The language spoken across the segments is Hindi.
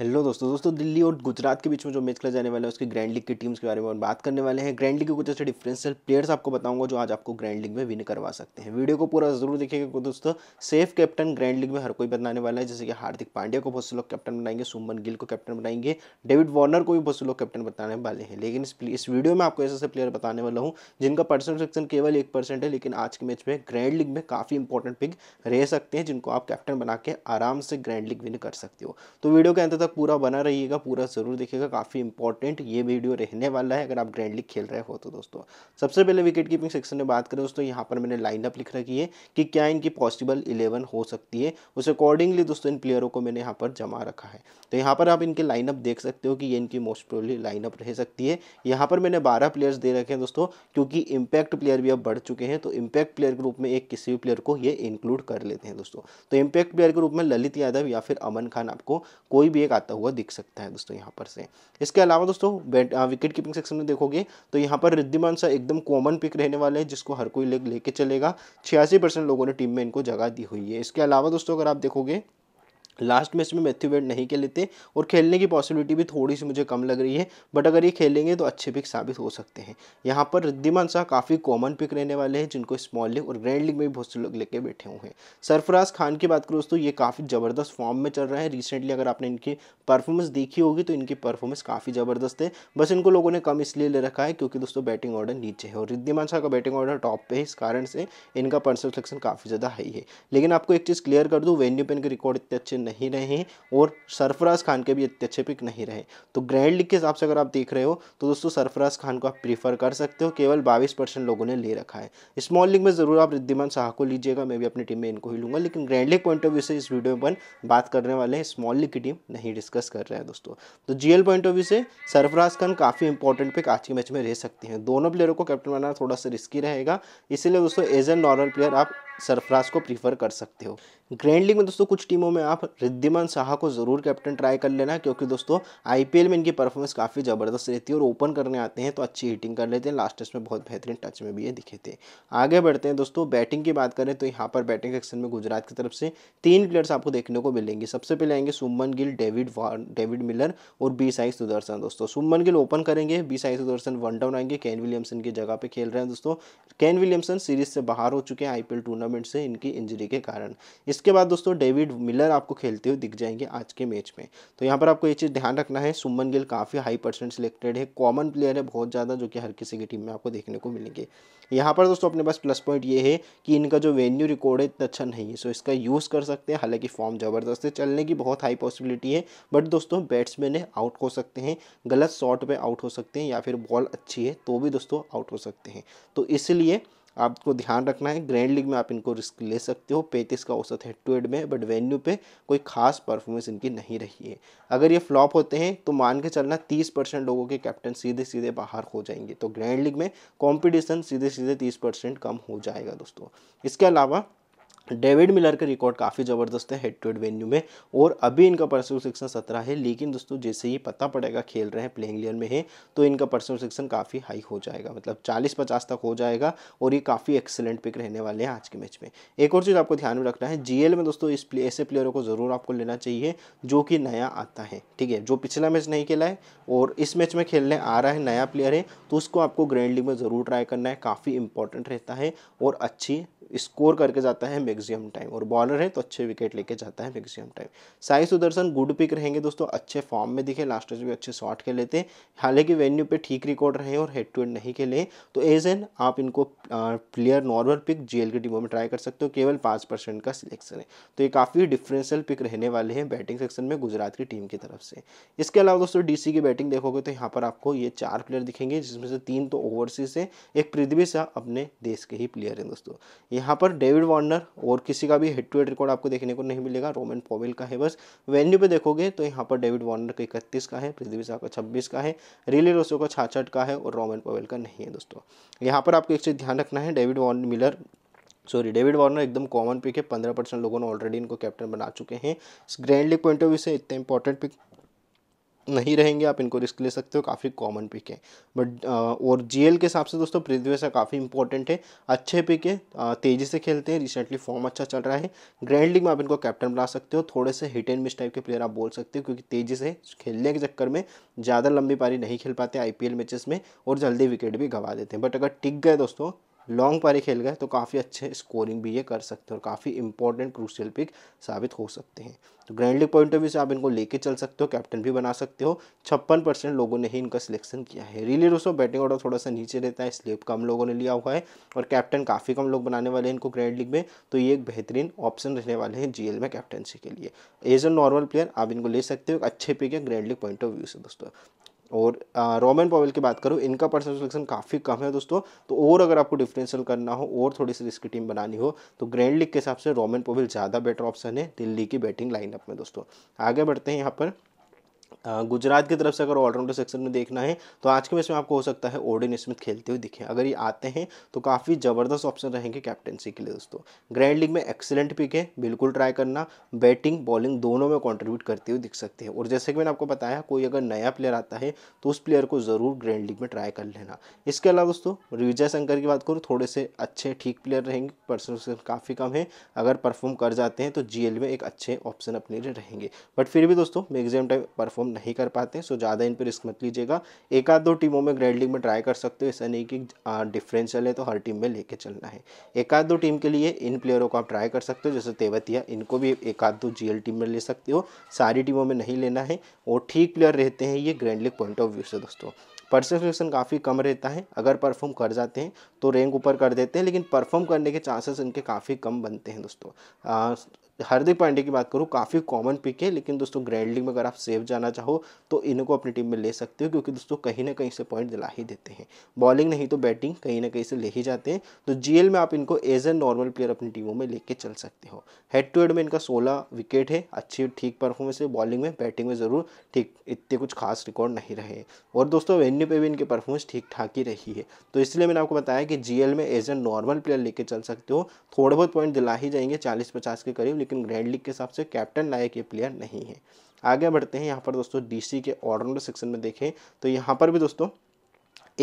हेलो दोस्तों दोस्तों दिल्ली और गुजरात के बीच में जो मैच खेला जाने वाला है उसके ग्रैंड लीग की टीम्स के बारे में बात करने वाले हैं ग्रैंड लीग के कुछ ऐसे डिफरेंशियल प्लेयर्स आपको बताऊंगा जो आज आपको ग्रैंड लीग में विन करवा सकते हैं वीडियो को पूरा जरूर देखिएगा दोस्तों सेफ कैप्टन ग्रैंड लीग में हर कोई बनाने वाला है जैसे कि हार्दिक पांड्या को बहुत से लोग कैप्टन बनाएंगे सुमन गिल को कैप्टन बनाएंगे डेविड वार्नर को भी बहुत से लोग कैप्टन बताने वाले हैं लेकिन इस वीडियो में आपको ऐसे ऐसे प्लेयर बताने वाला हूँ जिनका परसेंट सेक्शन केवल एक परसेंट है लेकिन आज के मैच में ग्रैंड लीग में काफ़ी इंपॉर्टेंट पिक रह सकते हैं जिनको आप कैप्टन बना के आराम से ग्रैंड लीग विन कर सकते हो तो वीडियो के अंदर तक पूरा बना रहिएगा पूरा ज़रूर देखिएगा काफ़ी इंपॉर्टेंट ये वीडियो रहने वाला है अगर आप ग्रैंड लीग खेल रहे हो तो दोस्तों सबसे पहले विकेट कीपिंग सेक्शन में बात करें दोस्तों यहाँ पर मैंने लाइनअप लिख रखी है कि क्या इनकी पॉसिबल इलेवन हो सकती है उस अकॉर्डिंगली दोस्तों इन प्लेयरों को मैंने यहाँ पर जमा रखा है तो यहाँ पर आप इनके लाइनअप देख सकते हो कि ये इनकी मोस्ट प्रोबली लाइनअप रह सकती है यहाँ पर मैंने बारह प्लेयर्स दे रखे हैं दोस्तों क्योंकि इम्पैक्ट प्लेयर भी अब बढ़ चुके हैं तो इम्पैक्ट प्लेयर के रूप में एक किसी भी प्लेयर को ये इंक्लूड कर लेते हैं दोस्तों तो इम्पैक्ट प्लेयर के रूप में ललित यादव या फिर अमन खान आपको कोई भी एक आता हुआ दिख सकता है दोस्तों यहाँ पर से इसके अलावा दोस्तों विकेट कीपिंग सेक्शन में देखोगे तो यहाँ पर रिद्धिमान सा एकदम कॉमन पिक रहने वाले हैं जिसको हर कोई लेग लेके चलेगा छियासी लोगों ने टीम में इनको जगह दी हुई है इसके अलावा दोस्तों अगर आप देखोगे लास्ट मैच में मैथ्यू वेट नहीं खेले थे और खेलने की पॉसिबिलिटी भी थोड़ी सी मुझे कम लग रही है बट अगर ये खेलेंगे तो अच्छे पिक साबित हो सकते हैं यहाँ पर रिद्धिमान शाह काफ़ी कॉमन पिक रहने वाले हैं जिनको स्मॉल लीग और ग्रैंड लीग में भी बहुत से लोग लेके बैठे हुए हैं सरफराज खान की बात करूँ दोस्तों ये काफ़ी ज़बरदस्त फॉर्म में चल रहा है रिसेंटली अगर आपने इनकी परफॉर्मेंस देखी होगी तो इनकी परफॉर्मेंस काफ़ी ज़बरदस्त है बस इनको लोगों ने कम इसलिए ले रखा है क्योंकि दोस्तों बैटिंग ऑर्डर नीचे है और रिद्धिमान शाह का बैटिंग ऑर्डर टॉप पर है इस कारण से इनका पर्सन सेलेक्शन काफ़ी ज़्यादा हाई है लेकिन आपको एक चीज़ क्लियर कर दूँ वेन्यू पेन के रिकॉर्ड इतने अच्छे नहीं रहे और सरफराज खान के भी इतने अच्छे पिक नहीं रहे तो ग्रैंड लीग के हिसाब से अगर आप देख रहे हो तो दोस्तों सरफराज खान को आप प्रीफर कर सकते हो केवल बाईस परसेंट लोगों ने ले रखा है स्मॉल लीग में ज़रूर आप रिद्धिमान शाह को लीजिएगा मैं भी अपनी टीम में इनको ही लूँगा लेकिन grand league point of view से इस वीडियो में अपन बात करने वाले हैं स्मॉल लीग की टीम नहीं डिस्कस कर रहे हैं दोस्तों तो जीएल पॉइंट ऑफ व्यू से सरफराज खान काफ़ी इंपॉर्टेंट पिक आज के मैच में रह सकते हैं दोनों प्लेयरों को कैप्टन बनाना थोड़ा सा रिस्की रहेगा इसीलिए दोस्तों एज ए नॉर्मल प्लेयर आप सरफराज को प्रीफर कर सकते हो ग्रैंड लीग में दोस्तों कुछ टीमों में आप रिद्धिमान शाह को ज़रूर कैप्टन ट्राई कर लेना क्योंकि दोस्तों आईपीएल में इनकी परफॉर्मेंस काफ़ी ज़बरदस्त रहती है और ओपन करने आते हैं तो अच्छी हिटिंग कर लेते हैं लास्ट टेस्ट में बहुत बेहतरीन टच में भी ये दिखे थे आगे बढ़ते हैं दोस्तों बैटिंग की बात करें तो यहाँ पर बैटिंग सेक्शन में गुजरात की तरफ से तीन प्लेयर्स आपको देखने को मिलेंगे सबसे पहले आएंगे Suman Gill David David Miller और बी साई सुदर्शन दोस्तों सुमन गिल ओपन करेंगे B Sai Sudharsan one down आएंगे कैन विलियमसन की जगह पर खेल रहे हैं दोस्तों कैन विलियमसन सीरीज से बाहर हो चुके हैं आईपीएल टूर्नामेंट टूर्नामेंट से इनकी इंजरी के कारण इसके बाद दोस्तों डेविड मिलर आपको खेलते हुए दिख जाएंगे आज के मैच में तो यहाँ पर आपको ये चीज़ ध्यान रखना है सुमन गिल काफ़ी हाई परसेंट सिलेक्टेड है कॉमन प्लेयर है बहुत ज़्यादा जो कि हर किसी की टीम में आपको देखने को मिलेंगे यहाँ पर दोस्तों अपने पास प्लस पॉइंट ये है कि इनका जो वेन्यू रिकॉर्ड है इतना अच्छा नहीं है सो इसका यूज़ कर सकते हैं हालांकि फॉर्म ज़बरदस्त है चलने की बहुत हाई पॉसिबिलिटी है बट दोस्तों बैट्समैन है आउट हो सकते हैं गलत शॉट पे आउट हो सकते हैं या फिर बॉल अच्छी है तो भी दोस्तों आउट हो सकते हैं तो इसलिए आपको ध्यान रखना है ग्रैंड लीग में आप इनको रिस्क ले सकते हो पैंतीस का औसत है टू हेड में बट वेन्यू पे कोई खास परफॉर्मेंस इनकी नहीं रही है अगर ये फ्लॉप होते हैं तो मान के चलना तीस परसेंट लोगों के कैप्टन सीधे सीधे बाहर हो जाएंगे तो ग्रैंड लीग में कॉम्पिटिशन सीधे सीधे तीस परसेंट कम हो जाएगा दोस्तों इसके अलावा डेविड मिलर का रिकॉर्ड काफ़ी ज़बरदस्त है हेड टू हेड वेन्यू में और अभी इनका पर्सनल सेक्शन सत्रह है लेकिन दोस्तों जैसे ही पता पड़ेगा खेल रहे हैं प्लेइंग लेयर में है तो इनका पर्सनल सेक्शन काफ़ी हाई हो जाएगा मतलब चालीस पचास तक हो जाएगा और ये काफ़ी एक्सेलेंट पिक रहने वाले हैं आज के मैच में एक और चीज़ आपको ध्यान में रखना है जी में दोस्तों इस प्ले, ऐसे प्लेयरों को ज़रूर आपको लेना चाहिए जो कि नया आता है ठीक है जो पिछला मैच नहीं खेला है और इस मैच में खेलने आ रहा है नया प्लेयर है तो उसको आपको ग्रैंड लीग में ज़रूर ट्राई करना है काफ़ी इंपॉर्टेंट रहता है और अच्छी स्कोर करके जाता है मैक्सिमम टाइम और बॉलर है तो अच्छे विकेट लेके जाता है maximum time Sai Sudharsan good pick रहेंगे दोस्तों अच्छे फॉर्म में दिखे लास्ट में भी अच्छे शॉट खेले हैं हालांकि वेन्यू पे ठीक रिकॉर्ड रहे और हेड टू हेड नहीं खेले तो एज एन आप इनको प्लेयर नॉर्मल पिक जीएल की टीमों में ट्राई कर सकते हो केवल पाँच परसेंट का सिलेक्शन है तो ये काफ़ी डिफरेंशियल पिक रहने वाले हैं बैटिंग सेक्शन में गुजरात की टीम की तरफ से इसके अलावा दोस्तों डीसी की बैटिंग देखोगे तो यहाँ पर आपको ये चार प्लेयर दिखेंगे जिसमें से तीन तो ओवरसीज है एक पृथ्वी शाह अपने देश के ही प्लेयर हैं दोस्तों यहाँ पर डेविड वार्नर और किसी का भी हेड टू हेड रिकॉर्ड आपको देखने को नहीं मिलेगा रोमन पोवेल का है बस वेन्यू पे देखोगे तो यहाँ पर डेविड वार्नर का इकतीस का है पृथ्वी शाह का छब्बीस का है रिली रोसो का छाछठ का है और रोमन पोवेल का नहीं है दोस्तों यहाँ पर आपको एक चीज़ ध्यान रखना है David Warne Miller sorry David Warner एकदम कॉमन पिक है पंद्रह परसेंट लोगों ने ऑलरेडी इनको कैप्टन बना चुके हैं grand league point of view से इतने इंपॉर्टेंट पिक नहीं रहेंगे आप इनको रिस्क ले सकते हो काफ़ी कॉमन पिक है बट और जीएल के हिसाब से दोस्तों पृथ्वी पृथ्वीसा काफ़ी इंपॉर्टेंट है अच्छे पिक है तेज़ी से खेलते हैं रिसेंटली फॉर्म अच्छा चल रहा है ग्रैंड लीग में आप इनको कैप्टन बना सकते हो थोड़े से हिट एंड मिस टाइप के प्लेयर आप बोल सकते हो क्योंकि तेज़ी से खेलने के चक्कर में ज़्यादा लंबी पारी नहीं खेल पाते आई मैचेस में और जल्दी विकेट भी गंवा देते हैं बट अगर टिक गए दोस्तों लॉन्ग पारी खेल गए तो काफ़ी अच्छे स्कोरिंग भी ये कर सकते हैं और काफ़ी इंपॉर्टेंट क्रूशियल पिक साबित हो सकते हैं तो grand league point of view से आप इनको लेके चल सकते हो कैप्टन भी बना सकते हो छप्पन परसेंट लोगों ने ही इनका सिलेक्शन किया है रिली रोसो बैटिंग ऑर्डर थोड़ा सा नीचे रहता है इसलिए कम लोगों ने लिया हुआ है और कैप्टन काफ़ी कम लोग बनाने वाले हैं इनको ग्रैंड लीग में तो ये एक बेहतरीन ऑप्शन रहने वाले हैं जीएल में कैप्टनसी के लिए एज अ नॉर्मल प्लेयर आप इनको ले सकते हो अच्छे पिक है grand league point of view से दोस्तों और रोमन पॉवेल की बात करूँ इनका पर्सनल सिलेक्शन काफ़ी कम है दोस्तों तो और अगर आपको डिफरेंशियल करना हो और थोड़ी सी इसकी टीम बनानी हो तो ग्रैंड लीग के हिसाब से रोमन पॉवेल ज़्यादा बेटर ऑप्शन है दिल्ली की बैटिंग लाइनअप में दोस्तों आगे बढ़ते हैं यहाँ पर गुजरात की तरफ से अगर ऑलराउंडर सेक्शन में देखना है तो आज के मैच में आपको हो सकता है ओडिन स्मिथ खेलते हुए दिखें अगर ये आते हैं तो काफ़ी ज़बरदस्त ऑप्शन रहेंगे कैप्टनसी के लिए दोस्तों ग्रैंड लीग में एक्सेलेंट पिक है बिल्कुल ट्राई करना बैटिंग बॉलिंग दोनों में कॉन्ट्रीब्यूट करते हुए दिख सकते हैं और जैसे कि मैंने आपको बताया कोई अगर नया प्लेयर आता है तो उस प्लेयर को ज़रूर ग्रैंड लीग में ट्राई कर लेना इसके अलावा दोस्तों विजय शंकर की बात करूँ थोड़े से अच्छे ठीक प्लेयर रहेंगे परसेंटेज काफ़ी कम है अगर परफॉर्म कर जाते हैं तो जी में एक अच्छे ऑप्शन अपने लिए रहेंगे बट फिर भी दोस्तों मैगजिम टाइम परफॉर्म परफॉर्म नहीं कर पाते सो ज़्यादा इन पर रिस्क मत लीजिएगा एक आध दो टीमों में ग्रैंड लीग में ट्राई कर सकते हो ऐसा नहीं कि डिफरेंशियल है तो हर टीम में लेके चलना है एक आध दो टीम के लिए इन प्लेयरों को आप ट्राई कर सकते हो जैसे तेवतिया इनको भी एक आध दो जी टीम में ले सकते हो सारी टीमों में नहीं लेना है और ठीक प्लेयर रहते हैं ये grand league point of view से दोस्तों परसेप्शन काफ़ी कम रहता है अगर परफॉर्म कर जाते हैं तो रैंक ऊपर कर देते हैं लेकिन परफॉर्म करने के चांसेस इनके काफ़ी कम बनते हैं दोस्तों हार्दिक पांडे की बात करूँ काफ़ी कॉमन पिक है लेकिन दोस्तों ग्रैंडलिंग में अगर आप सेफ जाना चाहो तो इनको अपनी टीम में ले सकते हो क्योंकि दोस्तों कहीं ना कहीं से पॉइंट दिला ही देते हैं बॉलिंग नहीं तो बैटिंग कहीं ना कहीं से ले ही जाते हैं तो जी में आप इनको एज ए नॉर्मल प्लेयर अपनी टीमों में लेके चल सकते हो हेड टू हेड में इनका सोलह विकेट है अच्छी ठीक परफॉर्मेंस है बॉलिंग में बैटिंग में ज़रूर ठीक इतने कुछ खास रिकॉर्ड नहीं रहे और दोस्तों वेन्यू पर भी इनकी परफॉर्मेंस ठीक ठाक ही रही है तो इसलिए मैंने आपको बताया कि जी में एज ए नॉर्मल प्लेयर लेके चल सकते हो थोड़े बहुत पॉइंट दिला ही जाएंगे चालीस पचास के करीब लेकिन ग्रैंड लीग के हिसाब से कैप्टन लायक ये प्लेयर नहीं है आगे बढ़ते हैं यहाँ पर दोस्तों डीसी के ऑलराउंडर सेक्शन में देखें तो यहाँ पर भी दोस्तों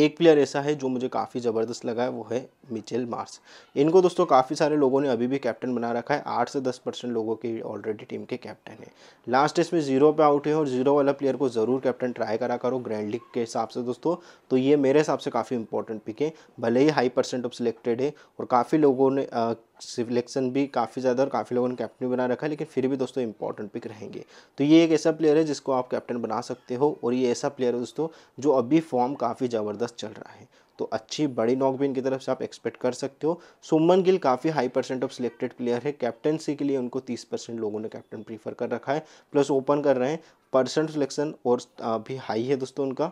एक प्लेयर ऐसा है जो मुझे काफ़ी ज़बरदस्त लगा है वो है मिचेल मार्स इनको दोस्तों काफ़ी सारे लोगों ने अभी भी कैप्टन बना रखा है आठ से दस परसेंट लोगों के ऑलरेडी टीम के कैप्टन है लास्ट टेस्ट में जीरो पे आउट है और जीरो वाला प्लेयर को ज़रूर कैप्टन ट्राई करा करो ग्रैंड लीग के हिसाब से दोस्तों तो ये मेरे हिसाब से काफ़ी इंपॉर्टेंट पिक है भले ही हाई परसेंट ऑफ सिलेक्टेड है और काफ़ी लोगों ने आ, सिलेक्शन भी काफ़ी ज़्यादा और काफ़ी लोगों ने कैप्टन बना रखा है लेकिन फिर भी दोस्तों इंपॉर्टेंट पिक रहेंगे तो ये एक ऐसा प्लेयर है जिसको आप कैप्टन बना सकते हो और ये ऐसा प्लेयर है दोस्तों जो अभी फॉर्म काफ़ी ज़बरदस्त चल रहा है तो अच्छी बड़ी नॉक भी इनकी तरफ से आप एक्सपेक्ट कर सकते हो सुमन गिल काफ़ी high percent of selected player है कैप्टनसी के लिए उनको तीस परसेंट लोगों ने कैप्टन प्रीफर कर रखा है प्लस ओपन कर रहे हैं परसेंट सिलेक्शन और भी हाई है दोस्तों उनका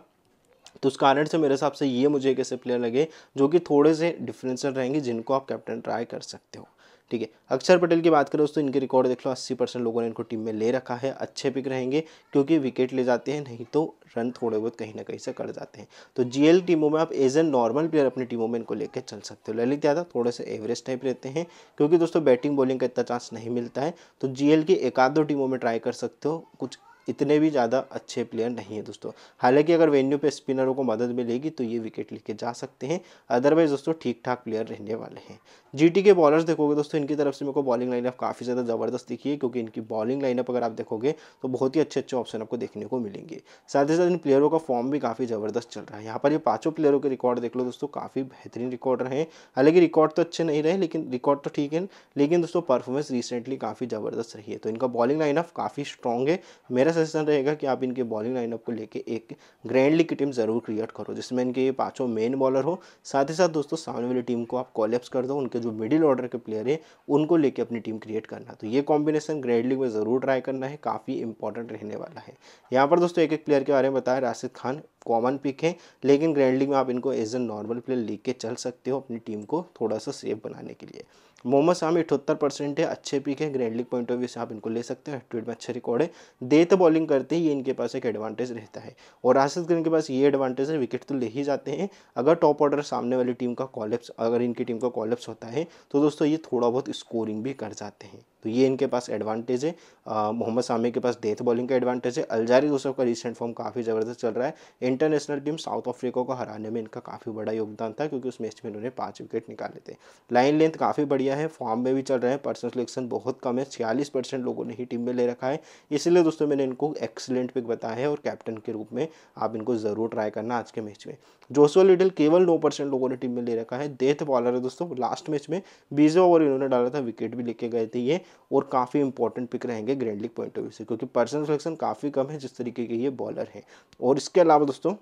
तो उस कारण से मेरे हिसाब से ये मुझे एक ऐसे प्लेयर लगे जो कि थोड़े से डिफरेंशियल रहेंगे जिनको आप कैप्टन ट्राई कर सकते हो ठीक है अक्षर पटेल की बात करें दोस्तों इनके रिकॉर्ड देख लो अस्सी परसेंट लोगों ने इनको टीम में ले रखा है अच्छे पिक रहेंगे क्योंकि विकेट ले जाते हैं नहीं तो रन थोड़े बहुत कहीं ना कहीं से कर जाते हैं तो जीएल टीमों में आप एज एन नॉर्मल प्लेयर अपनी टीमों में इनको लेकर चल सकते हो ललित यादव थोड़े से एवरेज टाइप रहते हैं क्योंकि दोस्तों बैटिंग बॉलिंग का इतना चांस नहीं मिलता है तो जीएल की एक आध दो टीमों में ट्राई कर सकते हो कुछ इतने भी ज़्यादा अच्छे प्लेयर नहीं है दोस्तों हालांकि अगर वेन्यू पे स्पिनरों को मदद मिलेगी तो ये विकेट लेके जा सकते हैं अदरवाइज दोस्तों ठीक ठाक प्लेयर रहने वाले हैं जीटी के बॉलर्स देखोगे दोस्तों इनकी तरफ से मेरे को बॉलिंग लाइनअप काफ़ी ज़्यादा ज़बरदस्त दिखी है क्योंकि इनकी बॉलिंग लाइनअप अगर आप देखोगे तो बहुत ही अच्छे अच्छे ऑप्शन आपको देखने को मिलेंगे साथ ही साथ इन प्लेयरों का फॉर्म भी काफ़ी ज़बरदस्त चल रहा है यहाँ पर ये पाँचों प्लेयरों के रिकॉर्ड देख लो दोस्तों काफ़ी बेहतरीन रिकॉर्ड रहे हालांकि रिकॉर्ड तो अच्छे नहीं रहे लेकिन रिकॉर्ड तो ठीक है लेकिन दोस्तों परफॉर्मेंस रिसेंटली काफ़ी ज़बरदस्त रही है तो इनका बॉलिंग लाइनअप काफ़ी स्ट्रॉन्ग है मेरा मेरा सजेशन रहेगा कि आप इनके बॉलिंग लाइनअप को लेके एक ग्रैंडली की टीम ज़रूर क्रिएट करो जिसमें इनके ये पाँचों मेन बॉलर हो साथ ही साथ दोस्तों सामने वाली टीम को आप कॉलेप्स कर दो उनके जो मिडिल ऑर्डर के प्लेयर हैं उनको लेके अपनी टीम क्रिएट करना तो ये कॉम्बिनेशन ग्रैंड लीग में ज़रूर ट्राई करना है काफ़ी इंपॉर्टेंट रहने वाला है यहाँ पर दोस्तों एक एक प्लेयर के बारे में बताया राशिद खान कॉमन पिक हैं लेकिन ग्रैंड लीग में आप इनको as a normal player league के चल सकते हो अपनी टीम को थोड़ा सा सेफ बनाने के लिए मोहम्मद शामी अठहत्तर परसेंट है अच्छे पिक है grand league point of view से आप इनको ले सकते हो ट्वीट में अच्छे रिकॉर्ड है तो बॉलिंग करते ही ये इनके पास एक एडवांटेज रहता है और राशिद ग्रीन के पास ये एडवांटेज है विकेट तो ले ही जाते हैं अगर टॉप ऑर्डर सामने वाली टीम का कॉलेप्स अगर इनकी टीम का कॉलेप्स होता है तो दोस्तों ये थोड़ा बहुत स्कोरिंग भी कर जाते हैं तो ये इनके पास एडवांटेज है मोहम्मद सामी के पास डेथ बॉलिंग का एडवांटेज है अलजारी यूसुफ का रिसेंट फॉर्म काफ़ी ज़बरदस्त चल रहा है इंटरनेशनल टीम साउथ अफ्रीका को हराने में इनका काफ़ी बड़ा योगदान था क्योंकि उस मैच में इन्होंने पाँच विकेट निकाले थे लाइन लेंथ काफ़ी बढ़िया है फॉर्म में भी चल रहे हैं पर्सनल सिलेक्शन बहुत कम है छियालीस परसेंट लोगों ने ही टीम में ले रखा है इसलिए दोस्तों मैंने इनको एक्सलेंट पिक बताया है और कैप्टन के रूप में आप इनको ज़रूर ट्राई करना आज के मैच में जोसुआ लिडल केवल नौ परसेंट लोगों ने टीम में ले रखा है डेथ बॉलर है दोस्तों लास्ट मैच में बीजे ओवर इन्होंने डाला था विकेट भी लेके गए थे ये और काफ़ी इंपॉर्टेंट पिक रहेंगे grand league point of view से क्योंकि पर्सनल सिलेक्शन काफ़ी कम है जिस तरीके के ये बॉलर हैं और इसके अलावा दोस्तों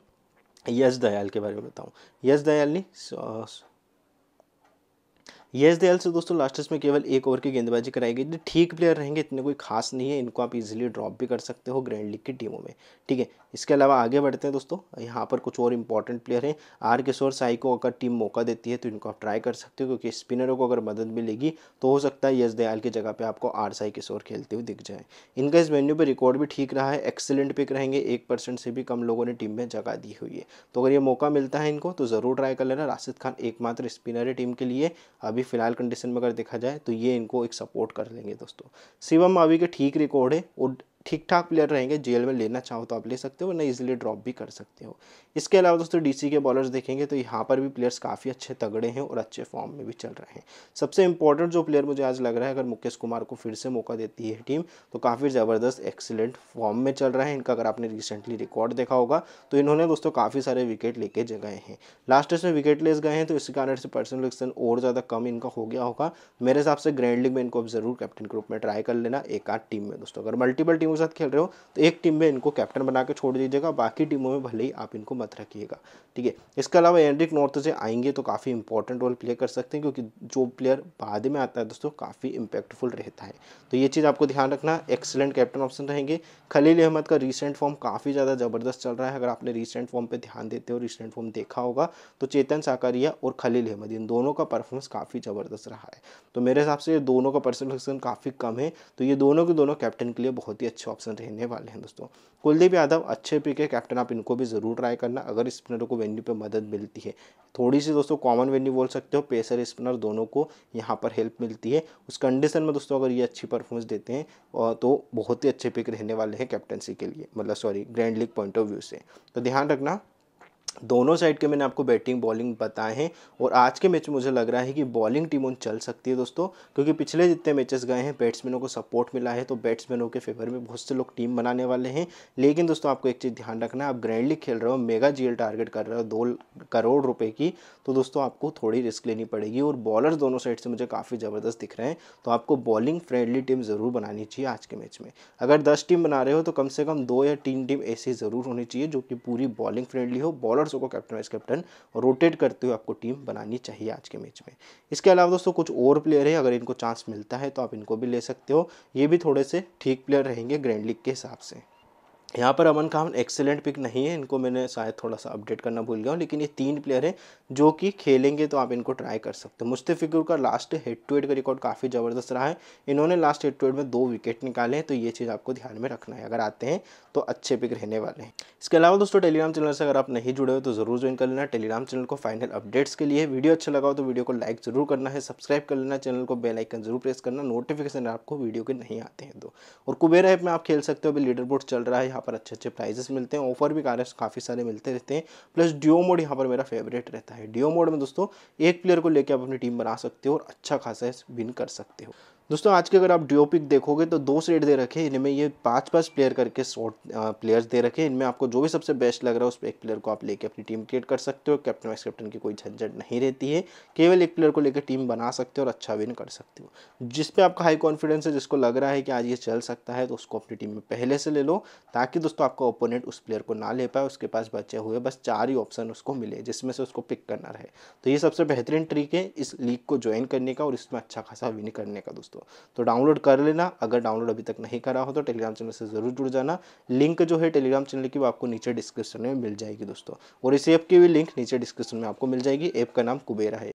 यश दयाल के बारे में बताऊँ यश दयाल ने uh, यश दयाल से दोस्तों लास्ट में केवल एक ओवर की गेंदबाजी कराई गई ठीक प्लेयर रहेंगे इतने कोई खास नहीं है इनको आप इजीली ड्रॉप भी कर सकते हो ग्रैंड लीग की टीमों में ठीक है इसके अलावा आगे बढ़ते हैं दोस्तों यहाँ पर कुछ और इंपॉर्टेंट प्लेयर हैं आर किशोर साई को अगर टीम मौका देती है तो इनको आप ट्राई कर सकते हो क्योंकि स्पिनरों को अगर मदद मिलेगी तो हो सकता है यश दयाल की जगह पर आपको आर साई किशोर खेलते हुए दिख जाए इनका इस वेन्यू पर रिकॉर्ड भी ठीक रहा है एक्सेलेंट पिक रहेंगे एक परसेंट से भी कम लोगों ने टीम में जगह दी हुई है तो अगर ये मौका मिलता है इनको तो ज़रूर ट्राई कर लेना राशिद खान एकमात्र स्पिनर है टीम के लिए अभी अभी फ़िलहाल कंडीशन में अगर देखा जाए तो ये इनको एक सपोर्ट कर लेंगे दोस्तों शिवम अभी के ठीक रिकॉर्ड है और ठीक ठाक प्लेयर रहेंगे जेल में लेना चाहो तो आप ले सकते हो वरना इजिली ड्रॉप भी कर सकते हो इसके अलावा दोस्तों डीसी के बॉलर्स देखेंगे तो यहाँ पर भी प्लेयर्स काफ़ी अच्छे तगड़े हैं और अच्छे फॉर्म में भी चल रहे हैं सबसे इंपॉर्टेंट जो प्लेयर मुझे आज लग रहा है अगर मुकेश कुमार को फिर से मौका देती है टीम तो काफ़ी ज़बरदस्त एक्सीलेंट फॉर्म में चल रहा है इनका अगर आपने रिसेंटली रिकॉर्ड देखा होगा तो इन्होंने दोस्तों काफ़ी सारे विकेट लेके जगए हैं लास्ट टेस्ट में विकेट लेस गए हैं तो इस कारण से पर्सनल एक्सन और ज़्यादा कम इनका हो गया होगा मेरे हिसाब से ग्रैंड लीग में इनको ज़रूर कैप्टन के रूप में ट्राई कर लेना एक आध टीम में दोस्तों अगर मल्टीपल टीम टीमों के साथ खेल रहे हो तो एक टीम में इनको कैप्टन बना के छोड़ दीजिएगा बाकी टीमों में भले ही आप इनको मत रखिएगा ठीक है इसके अलावा एंड्रिक नॉर्थ से आएंगे तो काफ़ी इंपॉर्टेंट रोल प्ले कर सकते हैं क्योंकि जो प्लेयर बाद में आता है दोस्तों काफ़ी इंपैक्टफुल रहता है तो ये चीज़ आपको ध्यान रखना एक्सलेंट कैप्टन ऑप्शन रहेंगे खलील अहमद का रिसेंट फॉर्म काफ़ी ज़्यादा ज़बरदस्त चल रहा है अगर आपने रिसेंट फॉर्म पर ध्यान देते हो रिसेंट फॉर्म देखा होगा तो चेतन साकारिया और खलील अहमद इन दोनों का परफॉर्मेंस काफ़ी ज़बरदस्त रहा है तो मेरे हिसाब से ये दोनों का परसेंटेज काफ़ी कम है तो ये दोनों के दोनों कैप्टन के लिए बहुत ही अच्छे ऑप्शन रहने वाले हैं दोस्तों कुलदीप यादव अच्छे पिक है कैप्टन आप इनको भी ज़रूर ट्राई करना अगर स्पिनरों को वेन्यू पे मदद मिलती है थोड़ी सी दोस्तों कॉमन वेन्यू बोल सकते हो पेसर स्पिनर दोनों को यहाँ पर हेल्प मिलती है उस कंडीशन में दोस्तों अगर ये अच्छी परफॉर्मेंस देते हैं तो बहुत ही अच्छे पिक रहने वाले हैं कैप्टनसी के लिए मतलब sorry grand league point of view से तो ध्यान रखना दोनों साइड के मैंने आपको बैटिंग बॉलिंग बताए हैं और आज के मैच में मुझे लग रहा है कि बॉलिंग टीम उन चल सकती है दोस्तों क्योंकि पिछले जितने मैचेस गए हैं बैट्समैनों को सपोर्ट मिला है तो बैट्समैनों के फेवर में बहुत से लोग टीम बनाने वाले हैं लेकिन दोस्तों आपको एक चीज़ ध्यान रखना है आप ग्रैंड लीग खेल रहे हो मेगा जीएल टारगेट कर रहे हो दो करोड़ रुपये की तो दोस्तों आपको थोड़ी रिस्क लेनी पड़ेगी और बॉलर दोनों साइड से मुझे काफ़ी ज़बरदस्त दिख रहे हैं तो आपको बॉलिंग फ्रेंडली टीम ज़रूर बनानी चाहिए आज के मैच में अगर दस टीम बना रहे हो तो कम से कम दो या तीन टीम ऐसी ज़रूर होनी चाहिए जो कि पूरी बॉलिंग फ्रेंडली हो बॉलर बॉलर्स को कैप्टन वाइस कैप्टन रोटेट करते हुए आपको टीम बनानी चाहिए आज के मैच में इसके अलावा दोस्तों कुछ और प्लेयर है अगर इनको चांस मिलता है तो आप इनको भी ले सकते हो ये भी थोड़े से ठीक प्लेयर रहेंगे ग्रैंड लीग के हिसाब से यहाँ पर अमन खान एक्सेलेंट पिक नहीं है इनको मैंने शायद थोड़ा सा अपडेट करना भूल गया हूँ लेकिन ये तीन प्लेयर हैं जो कि खेलेंगे तो आप इनको ट्राई कर सकते हो मुस्तफिकुर का लास्ट हेड टू हेड का रिकॉर्ड काफ़ी ज़बरदस्त रहा है इन्होंने लास्ट हेड टू हेड में दो विकेट निकाले हैं तो ये चीज़ आपको ध्यान में रखना है अगर आते हैं तो अच्छे पिक रहने वाले हैं इसके अलावा दोस्तों टेलीग्राम चैनल से अगर आप नहीं जुड़े हो तो ज़रूर ज्वाइन कर लेना टेलीग्राम चैनल को फाइनल अपडेट्स के लिए वीडियो अच्छा लगा हो तो वीडियो को लाइक ज़रूर करना है सब्सक्राइब कर लेना चैनल को बेलाइकन जरूर प्रेस करना नोटिफिकेशन आपको वीडियो के नहीं आते हैं तो और कुबेर ऐप में आप खेल सकते हो अभी लीडर बोर्ड चल रहा है यहाँ पर अच्छे अच्छे प्राइजेस मिलते हैं ऑफर भी काफ़ी सारे मिलते रहते हैं प्लस डिओ मोड यहाँ पर मेरा फेवरेट रहता है डिओ मोड में दोस्तों एक प्लेयर को लेकर आप अपनी टीम बना सकते हो और अच्छा खासा विन कर सकते हो दोस्तों आज के अगर आप ड्यू पिक देखोगे तो दो सेट दे रखे हैं इनमें ये पांच पांच प्लेयर करके शॉर्ट प्लेयर्स दे रखे हैं इनमें आपको जो भी सबसे बेस्ट लग रहा है उस पर एक प्लेयर को आप लेके अपनी टीम क्रिएट कर सकते हो कैप्टन वाइस कैप्टन की कोई झंझट नहीं रहती है केवल एक प्लेयर को लेकर टीम बना सकते हो और अच्छा विन कर सकते हो जिस आपका हाई कॉन्फिडेंस है जिसको लग रहा है कि आज ये चल सकता है तो उसको अपनी टीम में पहले से ले लो ताकि दोस्तों आपका ओपोनेंट उस प्लेयर को ना ले पाए उसके पास बचे हुए बस चार ही ऑप्शन उसको मिले जिसमें से उसको पिक करना रहे तो ये सबसे बेहतरीन ट्रिक है इस लीग को ज्वाइन करने का और इसमें अच्छा खासा विन करने का दोस्तों हो तो डाउनलोड कर लेना अगर डाउनलोड अभी तक नहीं करा हो तो टेलीग्राम चैनल से ज़रूर जुड़ जाना लिंक जो है टेलीग्राम चैनल की वो आपको नीचे डिस्क्रिप्शन में मिल जाएगी दोस्तों और इस ऐप की भी लिंक नीचे डिस्क्रिप्शन में आपको मिल जाएगी ऐप का नाम कुबेरा है